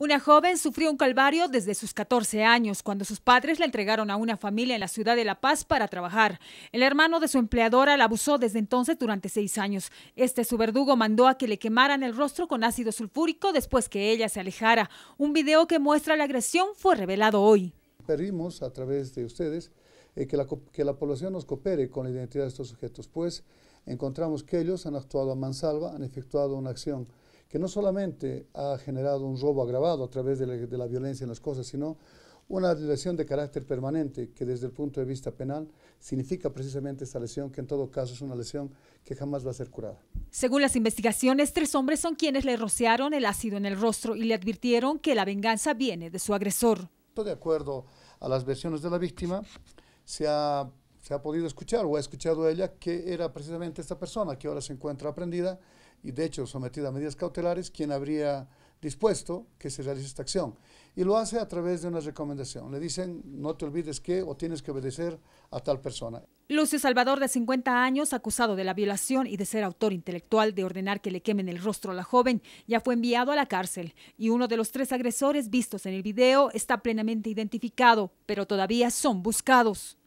Una joven sufrió un calvario desde sus 14 años, cuando sus padres la entregaron a una familia en la ciudad de La Paz para trabajar. El hermano de su empleadora la abusó desde entonces durante seis años. Este su verdugo mandó a que le quemaran el rostro con ácido sulfúrico después que ella se alejara. Un video que muestra la agresión fue revelado hoy. Pedimos a través de ustedes eh, que, la, que la población nos coopere con la identidad de estos sujetos, pues encontramos que ellos han actuado a mansalva, han efectuado una acción que no solamente ha generado un robo agravado a través de la, violencia en las cosas, sino una lesión de carácter permanente que desde el punto de vista penal significa precisamente esta lesión, que en todo caso es una lesión que jamás va a ser curada. Según las investigaciones, tres hombres son quienes le rociaron el ácido en el rostro y le advirtieron que la venganza viene de su agresor. De acuerdo a las versiones de la víctima, se ha, se ha podido escuchar o ha escuchado ella que era precisamente esta persona que ahora se encuentra aprendida y de hecho sometida a medidas cautelares, quien habría dispuesto que se realice esta acción. Y lo hace a través de una recomendación. Le dicen, no te olvides que o tienes que obedecer a tal persona. Lucio Salvador, de 50 años, acusado de la violación y de ser autor intelectual de ordenar que le quemen el rostro a la joven, ya fue enviado a la cárcel. Y uno de los tres agresores vistos en el video está plenamente identificado, pero todavía son buscados.